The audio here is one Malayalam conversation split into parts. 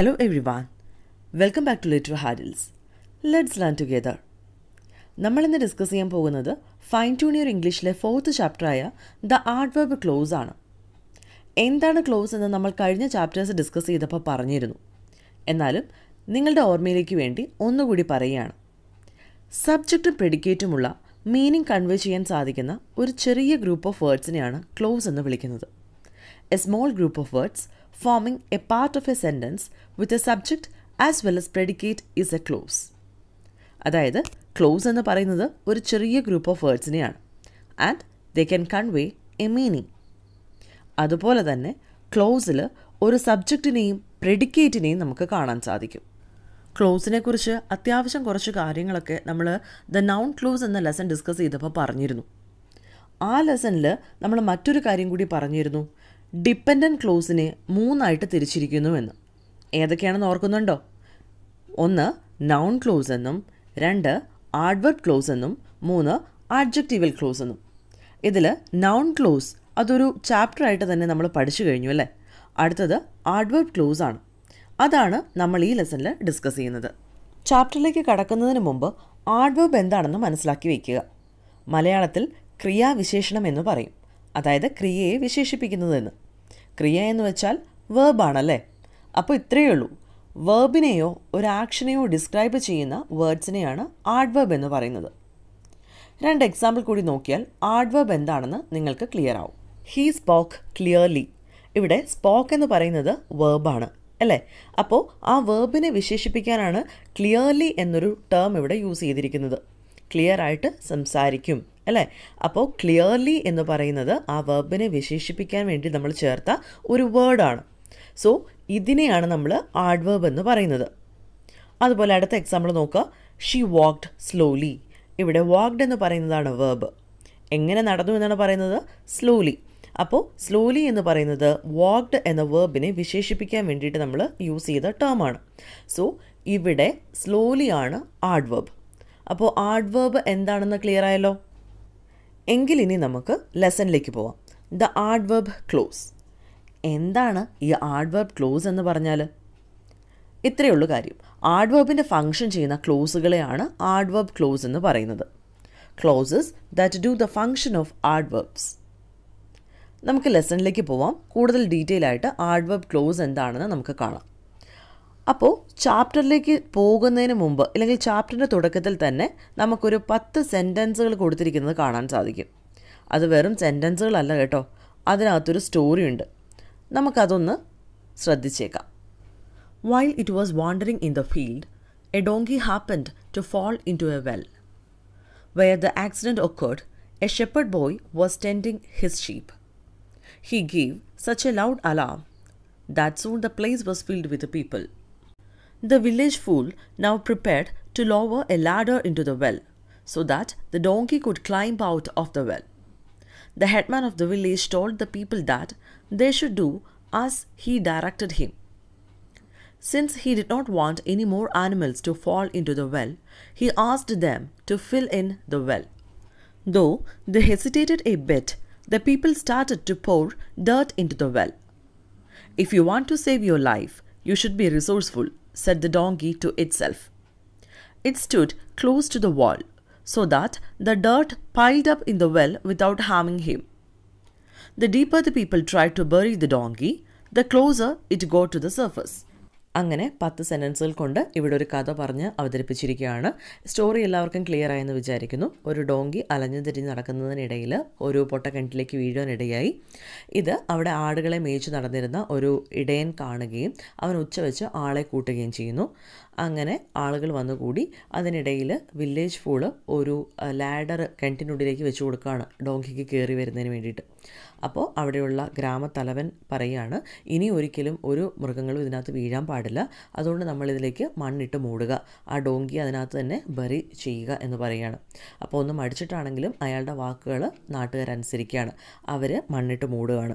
Hello everyone. Welcome back to Literature Hurdles. Let's learn together. നമ്മൾ ഇന്ന് ഡിസ്കസ് ചെയ്യാൻ പോകുന്നത് ഫൈൻ ട്യൂണിയർ ഇംഗ്ലീഷിലെ ഫോർത്ത് ചാപ്റ്ററായ ദ ആർട്ട് വെബ് ക്ലോസ് ആണ് എന്താണ് ക്ലോസ് എന്ന് നമ്മൾ കഴിഞ്ഞ ചാപ്റ്റേഴ്സ് ഡിസ്കസ് ചെയ്തപ്പോൾ പറഞ്ഞിരുന്നു എന്നാലും നിങ്ങളുടെ ഓർമ്മയിലേക്ക് വേണ്ടി ഒന്നുകൂടി പറയുകയാണ് സബ്ജക്റ്റും പ്രെഡിക്കേറ്റുമുള്ള മീനിങ് കൺവേ ചെയ്യാൻ സാധിക്കുന്ന ഒരു ചെറിയ ഗ്രൂപ്പ് ഓഫ് വേർഡ്സിനെയാണ് ക്ലോസ് എന്ന് വിളിക്കുന്നത് a small group of words forming a part of a sentence with a subject as well as predicate is a clause അതായത് ക്ലോസ് എന്ന് പറയുന്നത് ഒരു ചെറിയ ഗ്രൂപ്പ് ഓഫ് വേർഡ്സിനെയാണ് and they can convey a meaning അതുപോലെ തന്നെ ക്ലോസിൽ ഒരു സബ്ജക്റ്റിനെയും പ്രെഡിക്കേറ്റിനെയും നമുക്ക് കാണാൻ സാധിക്കും ക്ലോസിനെ കുറിച്ച് അത്യാവശ്യം കുറച്ച് കാര്യങ്ങളൊക്കെ നമ്മൾ ദ നൗൺ ക്ലോസ് എന്ന ലെസൺ ഡിസ്കസ് ചെയ്തപ്പോൾ പറഞ്ഞിരുന്നു ആ ലെസണിൽ നമ്മൾ മറ്റൊരു കാര്യം കൂടി പറഞ്ഞിരുന്നു ഡിപ്പെൻഡൻറ്റ് ക്ലോസിനെ മൂന്നായിട്ട് തിരിച്ചിരിക്കുന്നുവെന്ന് ഏതൊക്കെയാണെന്ന് ഓർക്കുന്നുണ്ടോ ഒന്ന് നൗൺ ക്ലോസ് എന്നും രണ്ട് ആഡ്വർബ് ക്ലോസ് എന്നും മൂന്ന് ആഡ്ജക്റ്റീവൽ ക്ലോസ് എന്നും ഇതിൽ നൗൺ ക്ലോസ് അതൊരു ചാപ്റ്ററായിട്ട് തന്നെ നമ്മൾ പഠിച്ചു കഴിഞ്ഞു അല്ലേ അടുത്തത് ആഡ്വർബ് ക്ലോസ് ആണ് അതാണ് നമ്മൾ ഈ ലെസണിൽ ഡിസ്കസ് ചെയ്യുന്നത് ചാപ്റ്ററിലേക്ക് കടക്കുന്നതിന് മുമ്പ് ആഡ്വർബ് എന്താണെന്ന് മനസ്സിലാക്കി വയ്ക്കുക മലയാളത്തിൽ ക്രിയാവിശേഷണം എന്ന് പറയും അതായത് ക്രിയയെ വിശേഷിപ്പിക്കുന്നതെന്ന് ക്രിയ എന്ന് വെച്ചാൽ വേർബാണല്ലേ അപ്പോൾ ഇത്രയേ ഉള്ളൂ വേർബിനെയോ ഒരു ആക്ഷനെയോ ഡിസ്ക്രൈബ് ചെയ്യുന്ന വേർഡ്സിനെയാണ് ആഡ് വേർബ് എന്ന് പറയുന്നത് രണ്ട് എക്സാമ്പിൾ കൂടി നോക്കിയാൽ ആഡ് വേർബ് എന്താണെന്ന് നിങ്ങൾക്ക് ക്ലിയർ ആവും ഹീ സ്പോക്ക് ക്ലിയർലി ഇവിടെ സ്പോക്ക് എന്ന് പറയുന്നത് വേർബാണ് അല്ലേ അപ്പോൾ ആ വേർബിനെ വിശേഷിപ്പിക്കാനാണ് ക്ലിയർലി എന്നൊരു ടേം ഇവിടെ യൂസ് ചെയ്തിരിക്കുന്നത് ക്ലിയർ ആയിട്ട് സംസാരിക്കും അല്ലേ അപ്പോൾ ക്ലിയർലി എന്ന് പറയുന്നത് ആ വെർബിനെ വിശേഷിപ്പിക്കാൻ വേണ്ടി നമ്മൾ ചേർത്ത ഒരു വേർഡാണ് സോ ഇതിനെയാണ് നമ്മൾ ആഡ് വേർബ് എന്ന് പറയുന്നത് അതുപോലെ അടുത്ത എക്സാമ്പിൾ നോക്കുക ഷീ വാക്ക്ഡ് സ്ലോലി ഇവിടെ വാക്ഡ് എന്ന് പറയുന്നതാണ് വേർബ് എങ്ങനെ നടന്നു എന്നാണ് പറയുന്നത് സ്ലോലി അപ്പോൾ സ്ലോലി എന്ന് പറയുന്നത് വാക്ഡ് എന്ന വേർബിനെ വിശേഷിപ്പിക്കാൻ വേണ്ടിയിട്ട് നമ്മൾ യൂസ് ചെയ്ത ടേമാണ് സോ ഇവിടെ സ്ലോലി ആണ് ആഡ് വേർബ് അപ്പോൾ ആഡ് വേർബ് എന്താണെന്ന് ക്ലിയർ ആയല്ലോ എങ്കിൽ ഇനി നമുക്ക് ലെസണിലേക്ക് പോവാം ദ ആർഡ് വെബ് ക്ലോസ് എന്താണ് ഈ ആർഡ് വെബ് ക്ലോസ് എന്ന് പറഞ്ഞാൽ ഇത്രയേ ഉള്ളൂ കാര്യം ആർഡ് വെബിൻ്റെ ഫങ്ഷൻ ചെയ്യുന്ന ക്ലോസുകളെയാണ് ആർഡ് വെബ് ക്ലോസ് എന്ന് പറയുന്നത് clauses that do the function of adverbs നമുക്ക് ലെസണിലേക്ക് പോവാം കൂടുതൽ ഡീറ്റെയിൽ ആയിട്ട് ആർഡ് വെബ് ക്ലോസ് എന്താണെന്ന് നമുക്ക് കാണാം അപ്പോൾ ചാപ്റ്ററിലേക്ക് പോകുന്നതിന് മുമ്പ് അല്ലെങ്കിൽ ചാപ്റ്ററിൻ്റെ തുടക്കത്തിൽ തന്നെ നമുക്കൊരു പത്ത് സെൻറ്റൻസുകൾ കൊടുത്തിരിക്കുന്നത് കാണാൻ സാധിക്കും അത് വെറും സെൻറ്റൻസുകളല്ല കേട്ടോ അതിനകത്തൊരു സ്റ്റോറി ഉണ്ട് നമുക്കതൊന്ന് ശ്രദ്ധിച്ചേക്കാം while it was wandering in the field a donkey happened to fall into a well where the accident occurred a shepherd boy was tending his sheep he give such a loud alarm that soon the place was filled with people The village fool now prepared to lower a ladder into the well so that the donkey could climb out of the well. The headman of the village told the people that they should do as he directed him. Since he did not want any more animals to fall into the well, he asked them to fill in the well. Though they hesitated a bit, the people started to pour dirt into the well. If you want to save your life, you should be resourceful said the donkey to itself. It stood close to the wall, so that the dirt piled up in the well without harming him. The deeper the people tried to bury the donkey, the closer it got to the surface. അങ്ങനെ പത്ത് സെൻറ്റൻസുകൾ കൊണ്ട് ഇവിടെ ഒരു കഥ പറഞ്ഞ് അവതരിപ്പിച്ചിരിക്കുകയാണ് സ്റ്റോറി എല്ലാവർക്കും ക്ലിയർ ആയെന്ന് വിചാരിക്കുന്നു ഒരു ഡോങ്കി അലഞ്ഞു തിരിഞ്ഞ് നടക്കുന്നതിനിടയിൽ ഒരു പൊട്ടക്കിണറ്റിലേക്ക് വീഴാനിടയായി ഇത് അവിടെ ആടുകളെ മേയിച്ചു നടന്നിരുന്ന ഒരു ഇടയൻ കാണുകയും അവൻ ഉച്ചവെച്ച് ആളെ കൂട്ടുകയും ചെയ്യുന്നു അങ്ങനെ ആളുകൾ വന്നുകൂടി അതിനിടയിൽ വില്ലേജ് ഫൂള് ഒരു ലാഡർ കിണറ്റിനുള്ളിലേക്ക് വെച്ച് കൊടുക്കുകയാണ് ഡോങ്കിക്ക് കയറി വരുന്നതിന് വേണ്ടിയിട്ട് അപ്പോൾ അവിടെയുള്ള ഗ്രാമത്തലവൻ പറയുകയാണ് ഇനി ഒരിക്കലും ഒരു മൃഗങ്ങളും ഇതിനകത്ത് വീഴാൻ പാടില്ല അതുകൊണ്ട് നമ്മളിതിലേക്ക് മണ്ണിട്ട് മൂടുക ആ ഡോങ്കി അതിനകത്ത് തന്നെ ബറി ചെയ്യുക എന്ന് പറയുകയാണ് അപ്പോൾ ഒന്നും മടിച്ചിട്ടാണെങ്കിലും അയാളുടെ വാക്കുകൾ നാട്ടുകാരനുസരിക്കുകയാണ് അവർ മണ്ണിട്ട് മൂടുകയാണ്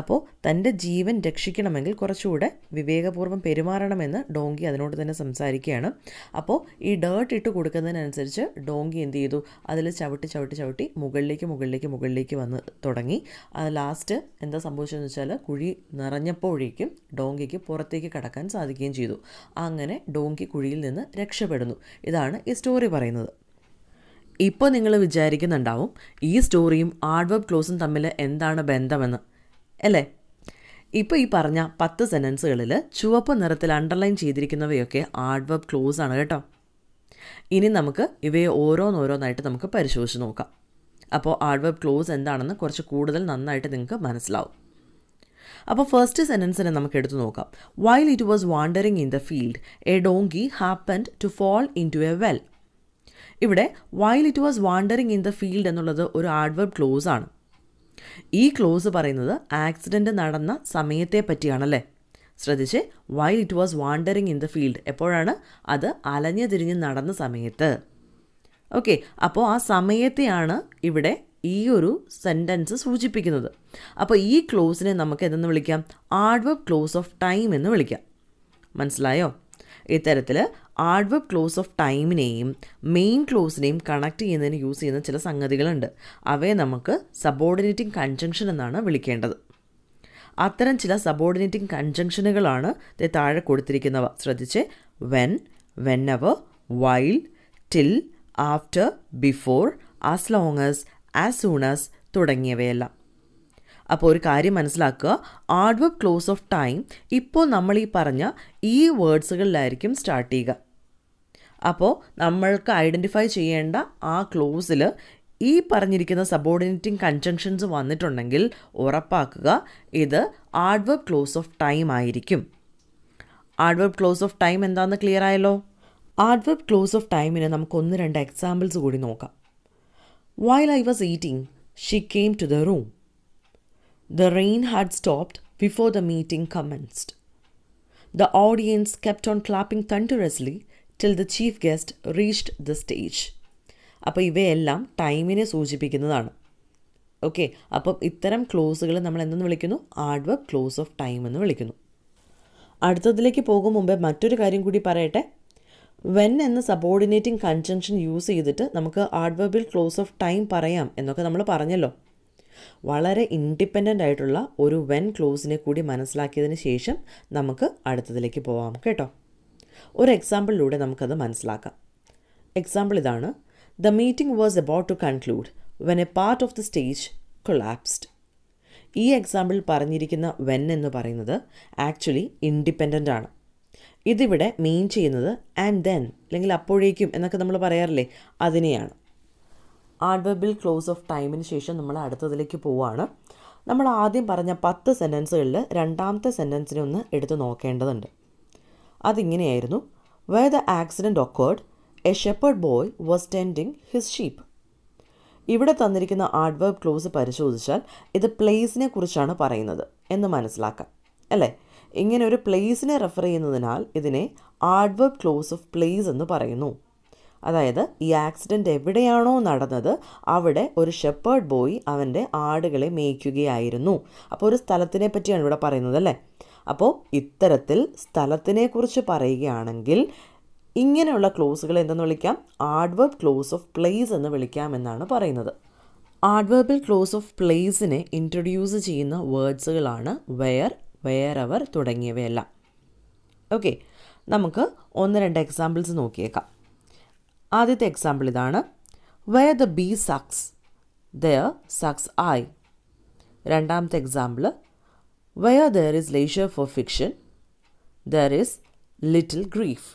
അപ്പോൾ തൻ്റെ ജീവൻ രക്ഷിക്കണമെങ്കിൽ കുറച്ചുകൂടെ വിവേകപൂർവ്വം പെരുമാറണമെന്ന് ഡോങ്കി അതിനോട് തന്നെ സംസാരിക്കുകയാണ് അപ്പോൾ ഈ ഡേർട്ട് ഇട്ട് കൊടുക്കുന്നതിനനുസരിച്ച് ഡോങ്കി എന്ത് ചെയ്തു അതിൽ ചവിട്ടി ചവിട്ടി ചവിട്ടി മുകളിലേക്ക് മുകളിലേക്ക് മുകളിലേക്ക് വന്ന് തുടങ്ങി ലാസ്റ്റ് എന്താ സംഭവിച്ചതെന്ന് വെച്ചാൽ കുഴി നിറഞ്ഞപ്പോഴേക്കും ഡോങ്കിക്ക് പുറത്തേക്ക് കടക്കാൻ സാധിക്കുകയും ചെയ്തു അങ്ങനെ ഡോങ്കി കുഴിയിൽ നിന്ന് രക്ഷപ്പെടുന്നു ഇതാണ് ഈ സ്റ്റോറി പറയുന്നത് ഇപ്പോൾ നിങ്ങൾ വിചാരിക്കുന്നുണ്ടാവും ഈ സ്റ്റോറിയും ആഡ്വബ് ക്ലോസും തമ്മിൽ എന്താണ് ബന്ധമെന്ന് അല്ലേ ഇപ്പോൾ ഈ പറഞ്ഞ പത്ത് സെൻറ്റൻസുകളിൽ ചുവപ്പ് നിറത്തിൽ അണ്ടർലൈൻ ചെയ്തിരിക്കുന്നവയൊക്കെ ആർഡ് വെബ് ക്ലോസ് ആണ് കേട്ടോ ഇനി നമുക്ക് ഇവയെ ഓരോന്നോരോന്നായിട്ട് നമുക്ക് പരിശോധിച്ച് നോക്കാം അപ്പോൾ ആർഡ് വെബ് ക്ലോസ് എന്താണെന്ന് കുറച്ച് കൂടുതൽ നന്നായിട്ട് നിങ്ങൾക്ക് മനസ്സിലാവും അപ്പോൾ ഫസ്റ്റ് സെൻറ്റൻസിനെ നമുക്ക് എടുത്തു നോക്കാം while it was wandering in the field a donkey happen to fall into a well ഇവിടെ while it was wandering in the field എന്നുള്ളത് ഒരു ആഡ്വർബ് ക്ലോസ് ആണ് ഈ ക്ലോസ് പറയുന്നത് ആക്സിഡൻറ്റ് നടന്ന സമയത്തെ പറ്റിയാണല്ലേ ശ്രദ്ധിച്ച് while it was wandering in the field എപ്പോഴാണ് അത് അലഞ്ഞു തിരിഞ്ഞ് നടന്ന സമയത്ത് ഓക്കെ അപ്പോൾ ആ സമയത്തെയാണ് ഇവിടെ ഈ ഒരു സെൻറ്റൻസ് സൂചിപ്പിക്കുന്നത് അപ്പോൾ ഈ ക്ലോസിനെ നമുക്ക് എന്തെന്ന് വിളിക്കാം ആഡ്വബ് ക്ലോസ് ഓഫ് ടൈം എന്ന് വിളിക്കാം മനസ്സിലായോ ഇത്തരത്തിൽ ആഡ്വബ് ക്ലോസ് ഓഫ് ടൈമിനെയും മെയിൻ ക്ലോസിനെയും കണക്ട് ചെയ്യുന്നതിന് യൂസ് ചെയ്യുന്ന ചില സംഗതികളുണ്ട് അവയെ നമുക്ക് സബോർഡിനേറ്റിംഗ് കൺജങ്ഷൻ എന്നാണ് വിളിക്കേണ്ടത് അത്തരം ചില സബോർഡിനേറ്റിംഗ് കൺജങ്ഷനുകളാണ് താഴെ കൊടുത്തിരിക്കുന്നവ ശ്രദ്ധിച്ച് when whenever while till after before as long as as soon as തുടങ്ങിയവയെല്ലാം അപ്പോൾ ഒരു കാര്യം മനസ്സിലാക്കുക ആർഡ് വെബ് ക്ലോസ് ഓഫ് ടൈം ഇപ്പോൾ നമ്മൾ ഈ പറഞ്ഞ ഈ വേർഡ്സുകളിലായിരിക്കും സ്റ്റാർട്ട് ചെയ്യുക അപ്പോൾ നമ്മൾക്ക് ഐഡൻറ്റിഫൈ ചെയ്യേണ്ട ആ ക്ലോസിൽ ഈ പറഞ്ഞിരിക്കുന്ന സബോർഡിനേറ്റിംഗ് കൺജങ്ഷൻസ് വന്നിട്ടുണ്ടെങ്കിൽ ഉറപ്പാക്കുക ഇത് ആർഡ് വെബ് ക്ലോസ് ഓഫ് ടൈം ആയിരിക്കും ആർഡ് വെബ് ക്ലോസ് ഓഫ് ടൈം എന്താണെന്ന് ക്ലിയർ ആയല്ലോ ആർഡ് വെബ് ക്ലോസ് ഓഫ് ടൈമിന് നമുക്ക് ഒന്ന് രണ്ട് എക്സാമ്പിൾസ് കൂടി നോക്കാം while I was eating she came to the room The rain had stopped before the meeting commenced. The audience kept on clapping thunderously till the chief guest reached the stage. അപ്പോൾ ഇവയെല്ലാം ടൈമിനെ സൂചിപ്പിക്കുന്നതാണ് ഓക്കെ അപ്പം ഇത്തരം ക്ലോസുകൾ നമ്മൾ എന്തെന്ന് വിളിക്കുന്നു adverb clause of time എന്ന് വിളിക്കുന്നു അടുത്തതിലേക്ക് പോകും മുമ്പേ മറ്റൊരു കാര്യം കൂടി പറയട്ടെ വെൻ എന്ന സബോർഡിനേറ്റിംഗ് കൺജങ്ഷൻ യൂസ് ചെയ്തിട്ട് നമുക്ക് adverbial clause of time പറയാം എന്നൊക്കെ നമ്മൾ പറഞ്ഞല്ലോ വളരെ ഇൻഡിപെൻഡൻ്റ് ആയിട്ടുള്ള ഒരു വെൻ ക്ലോസിനെ കൂടി മനസ്സിലാക്കിയതിന് ശേഷം നമുക്ക് അടുത്തതിലേക്ക് പോവാം കേട്ടോ ഒരു എക്സാമ്പിളിലൂടെ നമുക്കത് മനസ്സിലാക്കാം എക്സാമ്പിൾ ഇതാണ് the meeting was about to conclude when a part of the stage collapsed ഈ എക്സാമ്പിൾ പറഞ്ഞിരിക്കുന്ന വെൻ എന്ന് പറയുന്നത് ആക്ച്വലി ഇൻഡിപെൻഡൻ്റ് ആണ് ഇതിവിടെ മീൻ ചെയ്യുന്നത് ആൻഡ് ദെൻ അല്ലെങ്കിൽ അപ്പോഴേക്കും എന്നൊക്കെ നമ്മൾ പറയാറില്ലേ അതിനെയാണ് ആഡ്വബിൾ ക്ലോസ് ഓഫ് ടൈമിന് ശേഷം നമ്മൾ അടുത്തതിലേക്ക് പോവുകയാണ് നമ്മൾ ആദ്യം പറഞ്ഞ പത്ത് സെൻറ്റൻസുകളിൽ രണ്ടാമത്തെ സെൻറ്റൻസിനെ ഒന്ന് എടുത്തു നോക്കേണ്ടതുണ്ട് അതിങ്ങനെയായിരുന്നു where the accident occurred a shepherd boy was tending his sheep ഇവിടെ തന്നിരിക്കുന്ന ആഡ്വേബ് ക്ലോസ് പരിശോധിച്ചാൽ ഇത് പ്ലേസിനെ കുറിച്ചാണ് പറയുന്നത് എന്ന് മനസ്സിലാക്കാം അല്ലേ ഇങ്ങനെ ഒരു പ്ലേസിനെ റെഫർ ചെയ്യുന്നതിനാൽ ഇതിനെ ആഡ്വേബ് ക്ലോസ് ഓഫ് പ്ലേസ് എന്ന് പറയുന്നു അതായത് ഈ ആക്സിഡൻറ്റ് എവിടെയാണോ നടന്നത് അവിടെ ഒരു ഷെപ്പേർഡ് ബോയ് അവൻ്റെ ആടുകളെ മേയ്ക്കുകയായിരുന്നു അപ്പോൾ ഒരു സ്ഥലത്തിനെ പറ്റിയാണ് ഇവിടെ പറയുന്നത് അല്ലേ അപ്പോൾ ഇത്തരത്തിൽ സ്ഥലത്തിനെക്കുറിച്ച് പറയുകയാണെങ്കിൽ ഇങ്ങനെയുള്ള ക്ലോസുകൾ എന്തെന്ന് വിളിക്കാം ആഡ്വർബ് ക്ലോസ് ഓഫ് പ്ലേസ് എന്ന് വിളിക്കാം എന്നാണ് പറയുന്നത് ആഡ്വർബിൽ ക്ലോസ് ഓഫ് പ്ലേസിനെ ഇൻട്രൊഡ്യൂസ് ചെയ്യുന്ന വേർഡ്സുകളാണ് വെയർ വെയർ അവർ തുടങ്ങിയവയെല്ലാം ഓക്കെ നമുക്ക് ഒന്ന് രണ്ട് എക്സാമ്പിൾസ് നോക്കിയേക്കാം ആദ്യത്തെ എക്സാമ്പിൾ ഇതാണ് where the bee sucks there suck I രണ്ടാമത്തെ example where there is leisure for fiction there is little grief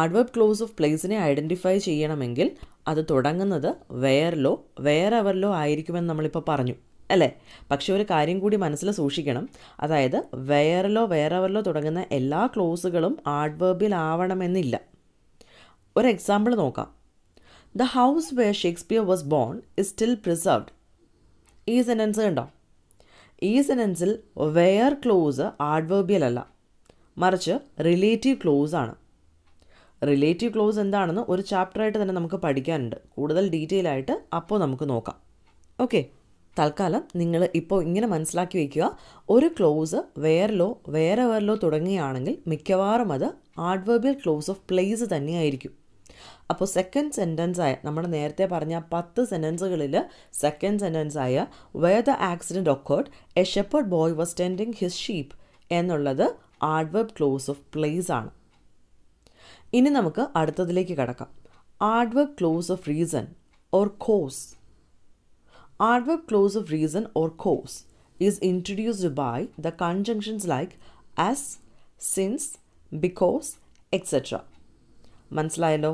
adverb clause of പ്ലേസിനെ ഐഡൻറ്റിഫൈ ചെയ്യണമെങ്കിൽ അത് തുടങ്ങുന്നത് വെയറിലോ വെയർ എവറിലോ ആയിരിക്കുമെന്ന് നമ്മളിപ്പോൾ പറഞ്ഞു അല്ലേ പക്ഷേ ഒരു കാര്യം കൂടി മനസ്സിൽ സൂക്ഷിക്കണം അതായത് വെയറിലോ വെയർ എവറിലോ തുടങ്ങുന്ന എല്ലാ ക്ലോസുകളും ആഡ്വേർബിലാവണമെന്നില്ല ഒരു എക്സാമ്പിൾ നോക്കാം the house where Shakespeare was born is still preserved ഈ സെനൻസ് കണ്ടോ ഈ സെനൻസിൽ വെയർ ക്ലോസ് ആഡ്വേബിയൽ അല്ല മറിച്ച് റിലേറ്റീവ് ക്ലോസ് ആണ് റിലേറ്റീവ് ക്ലോസ് എന്താണെന്ന് ഒരു ചാപ്റ്ററായിട്ട് തന്നെ നമുക്ക് പഠിക്കാനുണ്ട് കൂടുതൽ ഡീറ്റെയിൽ ആയിട്ട് അപ്പോൾ നമുക്ക് നോക്കാം ഓക്കെ തൽക്കാലം നിങ്ങൾ ഇപ്പോൾ ഇങ്ങനെ മനസ്സിലാക്കി വയ്ക്കുക ഒരു ക്ലോസ് വേറിലോ വേറെ വേറിലോ തുടങ്ങുകയാണെങ്കിൽ മിക്കവാറും അത് ആഡ്വേബിയൽ ക്ലോസ് ഓഫ് പ്ലേസ് തന്നെയായിരിക്കും അപ്പോൾ സെക്കൻഡ് സെൻറ്റൻസ് ആയ നമ്മൾ നേരത്തെ പറഞ്ഞ പത്ത് സെൻറ്റൻസുകളിൽ സെക്കൻഡ് സെൻറ്റൻസ് ആയ where the accident occurred a shepherd boy was tending his sheep എന്നുള്ളത് ആഡ്വർബ് ക്ലോസ് ഓഫ് പ്ലേസ് ആണ് ഇനി നമുക്ക് അടുത്തതിലേക്ക് കിടക്കാം adverb clause of reason or cause adverb clause of reason or cause is introduced by the conjunctions like as since because etcetera മനസ്സിലായല്ലോ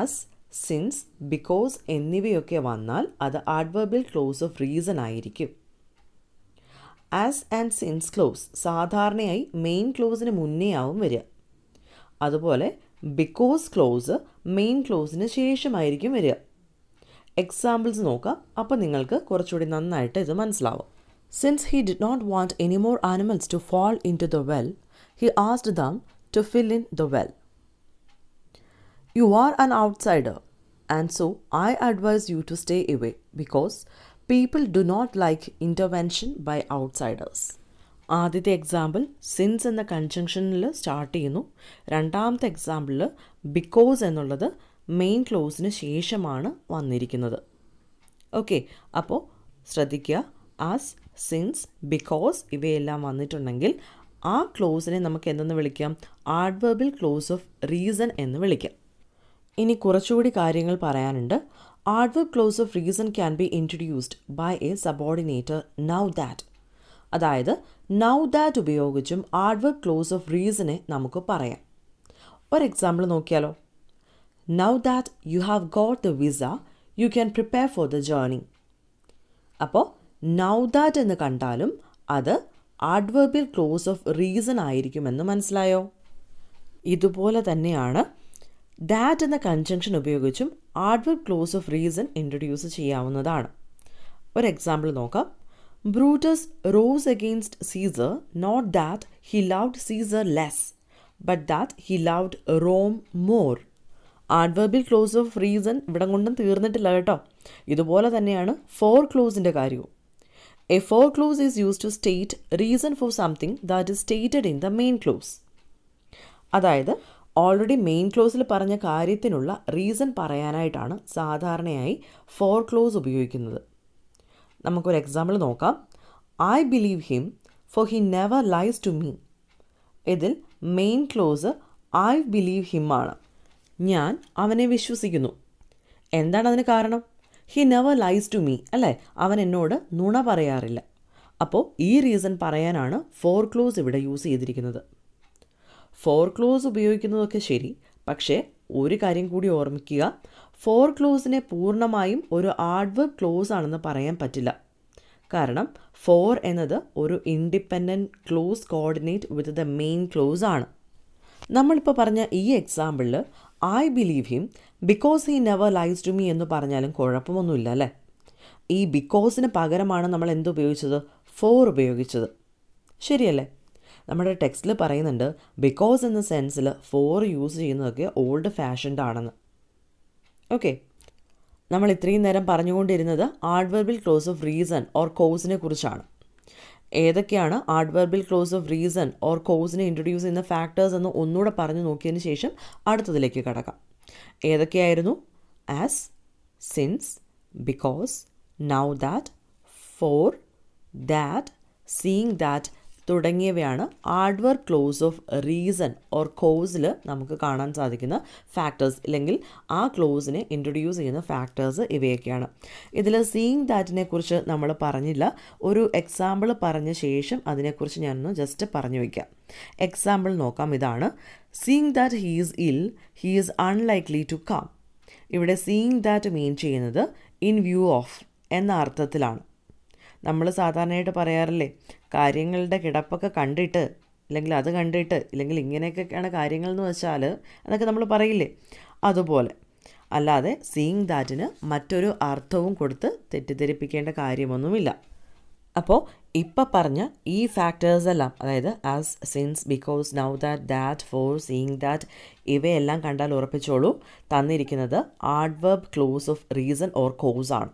ആസ് സിൻസ് ബിക്കോസ് എന്നിവയൊക്കെ വന്നാൽ അത് ആഡ്വർബിൽ ക്ലോസ് ഓഫ് റീസൺ ആയിരിക്കും ആസ് ആൻഡ് സിൻസ് ക്ലോസ് സാധാരണയായി മെയിൻ ക്ലോസിന് മുന്നേ ആവും വരിക അതുപോലെ ബിക്കോസ് ക്ലോസ് മെയിൻ ക്ലോസിന് ശേഷമായിരിക്കും വരിക എക്സാമ്പിൾസ് നോക്കാം അപ്പോൾ നിങ്ങൾക്ക് കുറച്ചുകൂടി നന്നായിട്ട് ഇത് മനസ്സിലാവും since he did not want any more animals to fall into the well he asked them to fill in the well You are an outsider and so I advise you to stay away because people do not like intervention by outsiders. ആദ്യത്തെ എക്സാമ്പിൾ സിൻസ് എന്ന കൺജങ്ഷനിൽ സ്റ്റാർട്ട് ചെയ്യുന്നു രണ്ടാമത്തെ എക്സാമ്പിളിൽ ബിക്കോസ് എന്നുള്ളത് മെയിൻ ക്ലോസിന് ശേഷമാണ് വന്നിരിക്കുന്നത് ഓക്കെ അപ്പോൾ ശ്രദ്ധിക്കുക ആസ് സിൻസ് ബിക്കോസ് ഇവയെല്ലാം വന്നിട്ടുണ്ടെങ്കിൽ ആ ക്ലോസിനെ നമുക്ക് എന്തെന്ന് വിളിക്കാം ആഡ്വേബിൾ ക്ലോസ് ഓഫ് റീസൺ എന്ന് വിളിക്കാം ഇനി കുറച്ചുകൂടി കാര്യങ്ങൾ പറയാനുണ്ട് ആർട്ട്വർ clause of reason can be introduced by a subordinator now that അതായത് നൗ ദാറ്റ് ഉപയോഗിച്ചും ആർട്ട്വർ ക്ലോസ് ഓഫ് റീസണെ നമുക്ക് പറയാം ഒരു എക്സാമ്പിൾ നോക്കിയാലോ now that you have got the visa you can prepare for the journey അപ്പോൾ നൗ ദാറ്റ് എന്ന് കണ്ടാലും അത് ആഡ്വേർബിൽ ക്ലോസ് ഓഫ് റീസൺ ആയിരിക്കുമെന്ന് മനസ്സിലായോ ഇതുപോലെ തന്നെയാണ് ദാറ്റ് എന്ന കൺജങ്ഷൻ ഉപയോഗിച്ചും adverb clause of reason introduce ചെയ്യാവുന്നതാണ് ഒരു എക്സാമ്പിൾ നോക്കാം Brutus rose against Caesar not that he loved Caesar less but that he loved Rome more adverbial clause of reason ഇവിടം കൊണ്ടും തീർന്നിട്ടില്ല കേട്ടോ ഇതുപോലെ തന്നെയാണ് ഫോർ ക്ലോസിൻ്റെ കാര്യവും a for clause is use to state reason for something that is stated in the main clause അതായത് ഓൾറെഡി മെയിൻ ക്ലോസിൽ പറഞ്ഞ കാര്യത്തിനുള്ള റീസൺ പറയാനായിട്ടാണ് സാധാരണയായി ഫോർ ക്ലോസ് ഉപയോഗിക്കുന്നത് നമുക്കൊരു എക്സാമ്പിൾ നോക്കാം I believe him for he never lies to me ഇതിൽ main clause I believe him ആണ് ഞാൻ അവനെ വിശ്വസിക്കുന്നു എന്താണ് അതിന് കാരണം he never lies to me അല്ലേ അവൻ എന്നോട് നുണ പറയാറില്ല അപ്പോൾ ഈ റീസൺ പറയാനാണ് ഫോർ ക്ലോസ് ഇവിടെ യൂസ് ചെയ്തിരിക്കുന്നത് ഫോർ ക്ലോസ് ഉപയോഗിക്കുന്നതൊക്കെ ശരി പക്ഷേ ഒരു കാര്യം കൂടി ഓർമ്മിക്കുക ഫോർ ക്ലോസിനെ പൂർണ്ണമായും ഒരു ആഡ്വർബ് ക്ലോസ് ആണെന്ന് പറയാൻ പറ്റില്ല കാരണം ഫോർ എന്നത് ഒരു independent clause coordinate with the main clause ആണ് നമ്മളിപ്പോൾ പറഞ്ഞ ഈ എക്സാമ്പിളിൽ I believe him because he never lies to me എന്ന് പറഞ്ഞാലും കുഴപ്പമൊന്നുമില്ല അല്ലേ ഈ ബിക്കോസിന് പകരമാണ് നമ്മൾ എന്തുപയോഗിച്ചത് ഫോർ ഉപയോഗിച്ചത് ശരിയല്ലേ നമ്മുടെ ടെക്സ്റ്റിൽ പറയുന്നുണ്ട് ബിക്കോസ് എന്ന സെൻസിൽ ഫോർ യൂസ് ചെയ്യുന്നതൊക്കെ ഓൾഡ് ഫാഷൻഡ് ആണെന്ന് ഓക്കെ നമ്മൾ ഇത്രയും നേരം പറഞ്ഞുകൊണ്ടിരുന്നത് adverbial clause of reason or കോസിനെ കുറിച്ചാണ് ഏതൊക്കെയാണ് adverbial clause of reason or കോസിനെ ഇൻട്രൊഡ്യൂസ് ചെയ്യുന്ന ഫാക്ടേഴ്സ് എന്ന് ഒന്നുകൂടെ പറഞ്ഞു നോക്കിയതിന് ശേഷം അടുത്തതിലേക്ക് കടക്കാം ഏതൊക്കെയായിരുന്നു as since because now that for that seeing that തുടങ്ങിയവയാണ് adverb clause of reason or കോസിൽ നമുക്ക് കാണാൻ സാധിക്കുന്ന ഫാക്ടേഴ്സ് അല്ലെങ്കിൽ ആ ക്ലോസിനെ ഇൻട്രൊഡ്യൂസ് ചെയ്യുന്ന ഫാക്ടേഴ്സ് ഇവയൊക്കെയാണ് ഇതിൽ സീയിങ് ദാറ്റിനെ കുറിച്ച് നമ്മൾ പറഞ്ഞില്ല ഒരു എക്സാമ്പിൾ പറഞ്ഞ ശേഷം അതിനെക്കുറിച്ച് ഞാനൊന്ന് ജസ്റ്റ് പറഞ്ഞു വയ്ക്കാം എക്സാമ്പിൾ നോക്കാം ഇതാണ് seeing that he's ill he's unlikely to come ഇവിടെ സീയിങ് ദാറ്റ് മീൻ ചെയ്യുന്നത് ഇൻ വ്യൂ ഓഫ് എന്ന അർത്ഥത്തിലാണ് നമ്മൾ സാധാരണയായിട്ട് പറയാറില്ലേ കാര്യങ്ങളുടെ കിടപ്പൊക്കെ കണ്ടിട്ട് അല്ലെങ്കിൽ അത് കണ്ടിട്ട് ഇല്ലെങ്കിൽ ഇങ്ങനെയൊക്കെയാണ് കാര്യങ്ങൾ എന്ന് വെച്ചാൽ അതൊക്കെ നമ്മൾ പറയില്ലേ അതുപോലെ അല്ലാതെ സീയിങ് ദാറ്റിന് മറ്റൊരു അർത്ഥവും കൊടുത്ത് തെറ്റിദ്ധരിപ്പിക്കേണ്ട കാര്യമൊന്നുമില്ല അപ്പോൾ ഇപ്പം പറഞ്ഞ ഈ ഫാക്ടേഴ്സ് എല്ലാം അതായത് as since because now that that for seeing that ഇവയെല്ലാം കണ്ടാൽ ഉറപ്പിച്ചോളൂ തന്നിരിക്കുന്നത് adverb clause of reason or cause ആണ്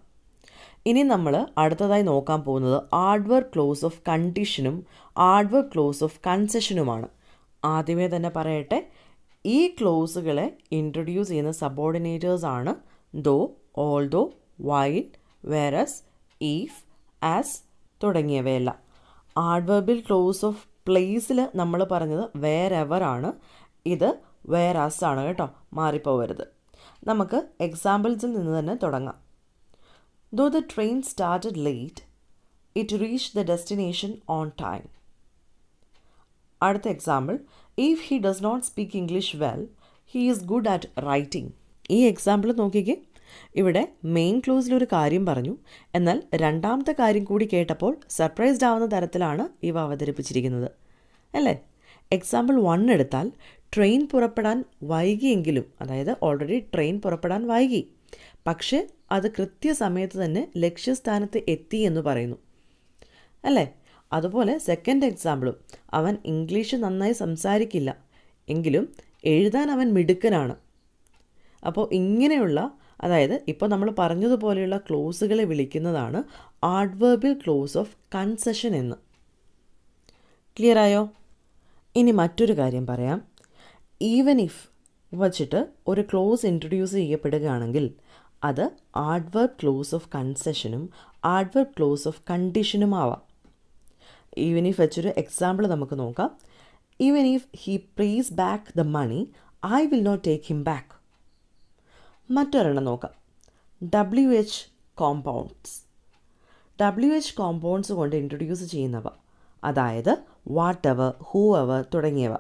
ഇനി നമ്മൾ അടുത്തതായി നോക്കാൻ പോകുന്നത് ആഡ്വർ ക്ലോസ് ഓഫ് കണ്ടീഷനും ആഡ്വർ ക്ലോസ് ഓഫ് കൺസെഷനുമാണ് ആദ്യമേ തന്നെ പറയട്ടെ ഈ ക്ലോസുകളെ ഇൻട്രൊഡ്യൂസ് ചെയ്യുന്ന സബോർഡിനേറ്റേഴ്സ് ആണ് though all though while whereas if as തുടങ്ങിയവയെല്ലാം ആഡ്വർബിൽ ക്ലോസ് ഓഫ് പ്ലേസിൽ നമ്മൾ പറഞ്ഞത് വേർ എവറാണ് ഇത് വേർ ആസ് ആണ് കേട്ടോ മാറിപ്പോവരുത് നമുക്ക് എക്സാമ്പിൾസിൽ നിന്ന് തന്നെ തുടങ്ങാം Though the train started late, it reached the destination on time. അടുത്ത example if he does not speak English well he is good at writing ഈ എക്സാമ്പിൾ നോക്കിക്കേ ഇവിടെ മെയിൻ ക്ലൂസിലൊരു കാര്യം പറഞ്ഞു എന്നാൽ രണ്ടാമത്തെ കാര്യം കൂടി കേട്ടപ്പോൾ സർപ്രൈസ്ഡ് ആവുന്ന തരത്തിലാണ് ഇവ അവതരിപ്പിച്ചിരിക്കുന്നത് അല്ലേ എക്സാമ്പിൾ വൺ എടുത്താൽ ട്രെയിൻ പുറപ്പെടാൻ വൈകിയെങ്കിലും അതായത് ഓൾറെഡി ട്രെയിൻ പുറപ്പെടാൻ വൈകി പക്ഷേ അത് കൃത്യസമയത്ത് തന്നെ ലക്ഷ്യസ്ഥാനത്ത് എത്തി എന്ന് പറയുന്നു അല്ലേ അതുപോലെ സെക്കൻഡ് എക്സാമ്പിളും അവൻ ഇംഗ്ലീഷ് നന്നായി സംസാരിക്കില്ല എങ്കിലും എഴുതാൻ അവൻ മിടുക്കനാണ് അപ്പോൾ ഇങ്ങനെയുള്ള അതായത് ഇപ്പോൾ നമ്മൾ പറഞ്ഞതുപോലെയുള്ള ക്ലോസുകളെ വിളിക്കുന്നതാണ് ആഡ്വേർബിൾ ക്ലോസ് ഓഫ് കൺസെഷൻ എന്ന് ക്ലിയർ ആയോ ഇനി മറ്റൊരു കാര്യം പറയാം ഈവൻ ഇഫ് വച്ചിട്ട് ഒരു ക്ലോസ് ഇൻട്രൊഡ്യൂസ് ചെയ്യപ്പെടുകയാണെങ്കിൽ അത് ആഡ്വർബ് ക്ലോസ് ഓഫ് കൺസെഷനും ആഡ്വർബ് ക്ലോസ് ഓഫ് കണ്ടീഷനുമാവാം ഈവൻ ഇഫ് വെച്ചൊരു എക്സാമ്പിൾ നമുക്ക് നോക്കാം even if he pays back the money I will not take him back മറ്റൊരെണ്ണം നോക്കാം W H compounds W H compounds കൊണ്ട് ഇൻട്രൊഡ്യൂസ് ചെയ്യുന്നവ അതായത് വാട്ട് അവർ ഹൂ അവർ തുടങ്ങിയവ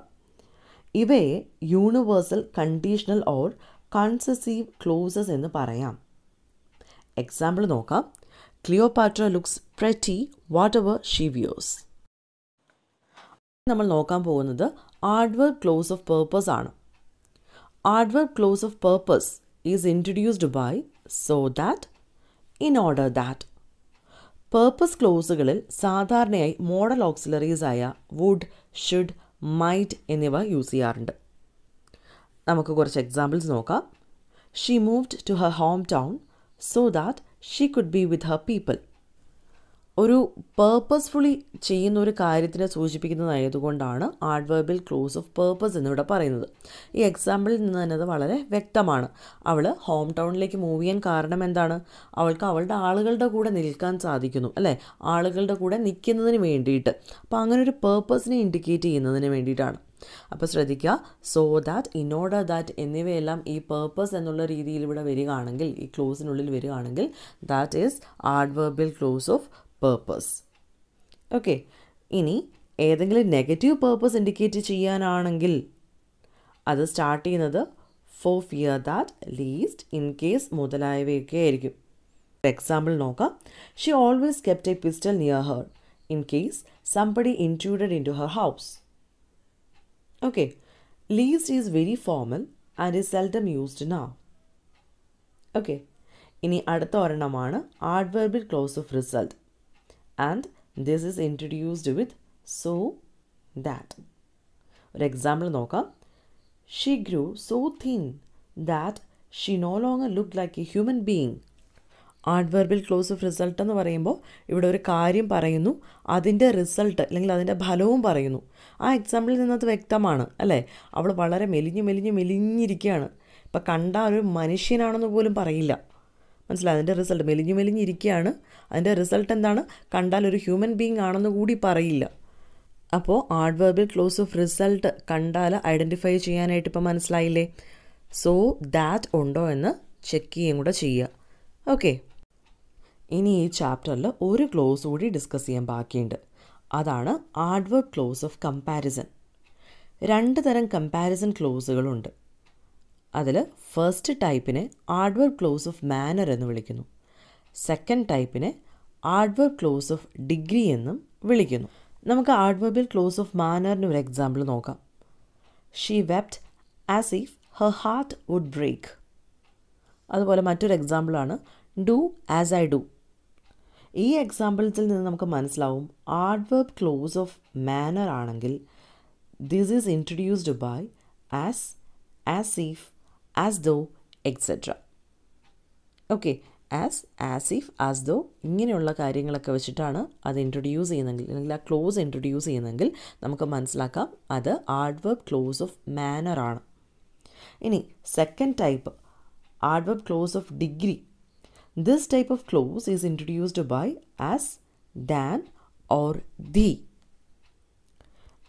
ഇവയെ universal conditional or concessive clauses എന്ന് പറയാം എക്സാമ്പിൾ നോക്കാം Cleopatra looks pretty whatever she views നമ്മൾ നോക്കാൻ പോകുന്നത് ആർട്ട്വർക്ക് ക്ലോസ് ഓഫ് പേർപ്പസ് ആണ് adverb clause of purpose is introduced by so that in order that purpose ക്ലോസുകളിൽ സാധാരണയായി മോഡൽ ഓക്സിലറീസ് ആയ വുഡ് ഷുഡ് മൈറ്റ് എന്നിവ യൂസ് ചെയ്യാറുണ്ട് നമുക്ക് കുറച്ച് എക്സാമ്പിൾസ് നോക്കാം she moved to her home town so that she could be with her people ഒരു പേർപ്പസ്ഫുള്ളി ചെയ്യുന്ന ഒരു കാര്യത്തിനെ സൂചിപ്പിക്കുന്നതായതുകൊണ്ടാണ് വേർബിൽ ക്ലോസ് ഓഫ് പേർപ്പസ് എന്നിവിടെ പറയുന്നത് ഈ എക്സാമ്പിളിൽ നിന്ന് തന്നെ വളരെ വ്യക്തമാണ് അവൾ ഹോം ടൗണിലേക്ക് മൂവ് ചെയ്യാൻ കാരണം എന്താണ് അവൾക്ക് അവളുടെ ആളുകളുടെ കൂടെ നിൽക്കാൻ സാധിക്കുന്നു അല്ലേ ആളുകളുടെ കൂടെ നിൽക്കുന്നതിന് വേണ്ടിയിട്ട് അപ്പോൾ അങ്ങനെ ഒരു പേർപ്പസിനെ ഇൻഡിക്കേറ്റ് ചെയ്യുന്നതിന് വേണ്ടിയിട്ടാണ് അപ്പോൾ ശ്രദ്ധിക്കുക so that in order that എന്നിവയെല്ലാം ഈ പേർപ്പസ് എന്നുള്ള രീതിയിൽ ഇവിടെ വരികയാണെങ്കിൽ ഈ ക്ലോസിനുള്ളിൽ വരികയാണെങ്കിൽ that is adverbial clause of purpose okay ഇനി ഏതെങ്കിലും നെഗറ്റീവ് പേർപ്പസ് ഇൻഡിക്കേറ്റ് ചെയ്യാനാണെങ്കിൽ അത് സ്റ്റാർട്ട് ചെയ്യുന്നത് for fear that lest in case മുതലായവയൊക്കെ ആയിരിക്കും ഫോർ എക്സാമ്പിൾ നോക്കാം she always kept a pistol near her in case somebody included into her house Okay, least is very formal and is seldom used now. Okay, ini adatha adverbial clause of result. And this is introduced with so that. For example, she grew so thin that she no longer looked like a human being. Clause of result എന്ന് പറയുമ്പോൾ ഇവിടെ ഒരു കാര്യം പറയുന്നു അതിൻ്റെ റിസൾട്ട് അല്ലെങ്കിൽ അതിൻ്റെ ഫലവും പറയുന്നു ആ എക്സാമ്പിളിൽ നിന്നത് വ്യക്തമാണ് അല്ലേ അവൾ വളരെ മെലിഞ്ഞു മെലിഞ്ഞു മെലിഞ്ഞിരിക്കുകയാണ് ഇപ്പം കണ്ട ഒരു മനുഷ്യനാണെന്ന് പോലും പറയില്ല മനസ്സിലായി അതിൻ്റെ റിസൾട്ട് മെലിഞ്ഞു മെലിഞ്ഞിരിക്കുകയാണ് അതിൻ്റെ റിസൾട്ട് എന്താണ് കണ്ടാൽ ഒരു ഹ്യൂമൻ ബീങ് ആണെന്ന് കൂടി പറയില്ല അപ്പോൾ ആഡ്വർബിൽ ക്ലോസ് ഓഫ് റിസൾട്ട് കണ്ടാൽ ഐഡൻറ്റിഫൈ ചെയ്യാനായിട്ട് ഇപ്പം മനസ്സിലായില്ലേ സോ ദാറ്റ് ഉണ്ടോ എന്ന് ചെക്ക് ചെയ്യുകയും കൂടെ ചെയ്യുക ഓക്കെ ഇനി ഈ ചാപ്റ്ററിൽ ഒരു ക്ലോസ് കൂടി ഡിസ്കസ് ചെയ്യാൻ ബാക്കിയുണ്ട് അതാണ് ആഡ്വേർഡ് ക്ലോസ് ഓഫ് കമ്പാരിസൺ രണ്ട് തരം കമ്പാരിസൺ ക്ലോസുകളുണ്ട് അതിൽ ഫസ്റ്റ് ടൈപ്പിനെ ആഡ്വേർഡ് ക്ലോസ് ഓഫ് മാനർ എന്ന് വിളിക്കുന്നു സെക്കൻഡ് ടൈപ്പിനെ ആഡ്വേർഡ് ക്ലോസ് ഓഫ് ഡിഗ്രി എന്നും വിളിക്കുന്നു നമുക്ക് ആഡ്വർബിൽ ക്ലോസ് ഓഫ് മാനറിന് ഒരു എക്സാമ്പിൾ നോക്കാം she wept as if her heart would break അതുപോലെ മറ്റൊരു എക്സാമ്പിളാണ് ഡു ആസ് ഐ ഡു ഈ എക്സാമ്പിൾസിൽ നിന്ന് നമുക്ക് മനസ്സിലാവും adverb clause of manner ആണെങ്കിൽ this is introduced by as as if as though etcetera okay as as if as though ഇങ്ങനെയുള്ള കാര്യങ്ങളൊക്കെ വെച്ചിട്ടാണ് അത് ഇൻട്രൊഡ്യൂസ് ചെയ്യുന്നെങ്കിൽ അല്ലെങ്കിൽ ആ ക്ലോസ് ഇൻട്രൊഡ്യൂസ് ചെയ്യുന്നെങ്കിൽ നമുക്ക് മനസ്സിലാക്കാം അത് adverb clause of manner ആണ് ഇനി second type adverb clause of degree This type of clause is introduced by as, than or the.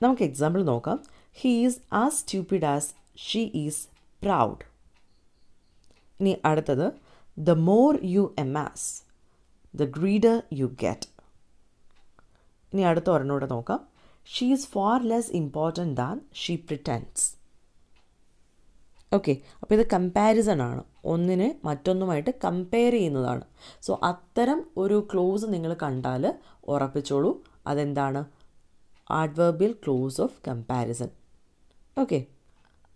Namak example noka. He is as stupid as she is proud. Ni adatada. The more you amass, the greedier you get. Ni adatada noka. She is far less important than she pretends. Okay അപ്പോൾ ഇത് കമ്പാരിസൺ ആണ് ഒന്നിനെ മറ്റൊന്നുമായിട്ട് കമ്പയർ ചെയ്യുന്നതാണ് സോ അത്തരം ഒരു ക്ലോസ് നിങ്ങൾ കണ്ടാൽ ഉറപ്പിച്ചോളൂ അതെന്താണ് adverbial clause of comparison okay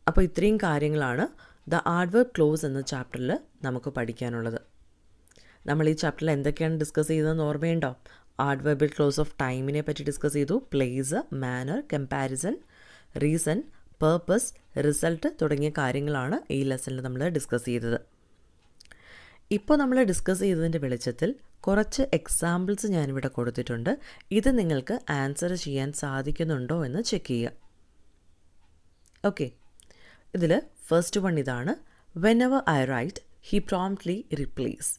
അപ്പോൾ ഇത്രയും കാര്യങ്ങളാണ് ദ ആഡ്വേർബ് ക്ലോസ് എന്ന ചാപ്റ്ററിൽ നമുക്ക് പഠിക്കാനുള്ളത് നമ്മൾ ഈ ചാപ്റ്ററിൽ എന്തൊക്കെയാണ് ഡിസ്കസ് ചെയ്തതെന്ന് ഓർമ്മയുണ്ടോ ആഡ്വേർബിൽ ക്ലോസ് ഓഫ് ടൈമിനെ പറ്റി ഡിസ്കസ് ചെയ്തു place manner comparison reason purpose result തുടങ്ങിയ കാര്യങ്ങളാണ് ഈ ലെസണിൽ നമ്മൾ ഡിസ്കസ് ചെയ്തത് ഇപ്പോൾ നമ്മൾ ഡിസ്കസ് ചെയ്തതിൻ്റെ വെളിച്ചത്തിൽ കുറച്ച് എക്സാമ്പിൾസ് ഞാനിവിടെ കൊടുത്തിട്ടുണ്ട് ഇത് നിങ്ങൾക്ക് ആൻസർ ചെയ്യാൻ സാധിക്കുന്നുണ്ടോ എന്ന് ചെക്ക് ചെയ്യുക ഓക്കെ ഇതിൽ ഫസ്റ്റ് വൺ ഇതാണ് whenever I write he promptly replies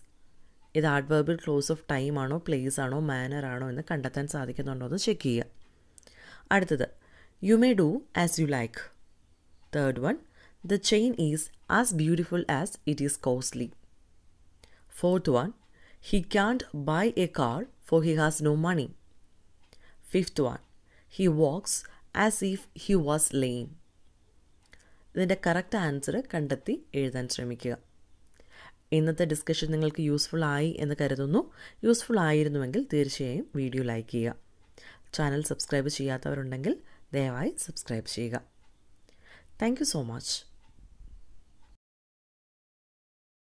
ഇത് ആഡ്വേർബിൾ ക്ലോസ് ഓഫ് ടൈം ആണോ പ്ലേസ് ആണോ മാനർ ആണോ എന്ന് കണ്ടെത്താൻ സാധിക്കുന്നുണ്ടോ എന്ന് ചെക്ക് ചെയ്യുക അടുത്തത് you may do as you like third one the chain is as beautiful as it is costly fourth one he can't buy a car for he has no money fifth one he walks as if he was lame. ഇതിൻ്റെ കറക്റ്റ് ആൻസർ കണ്ടെത്തി എഴുതാൻ ശ്രമിക്കുക ഇന്നത്തെ ഡിസ്കഷൻ നിങ്ങൾക്ക് യൂസ്ഫുൾ ആയി എന്ന് കരുതുന്നു യൂസ്ഫുൾ ആയിരുന്നുവെങ്കിൽ തീർച്ചയായും വീഡിയോ ലൈക്ക് ചെയ്യുക ചാനൽ സബ്സ്ക്രൈബ് ചെയ്യാത്തവരുണ്ടെങ്കിൽ ദയവായി സബ്സ്ക്രൈബ് ചെയ്യുക Thank you so much.